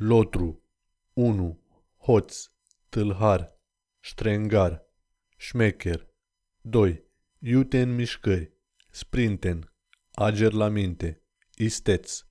Lotru, Unu, Hoț, Tâlhar, Ștrengar, Șmecher, 2. Iute în mișcări, Sprinten, Ager la minte, Isteț,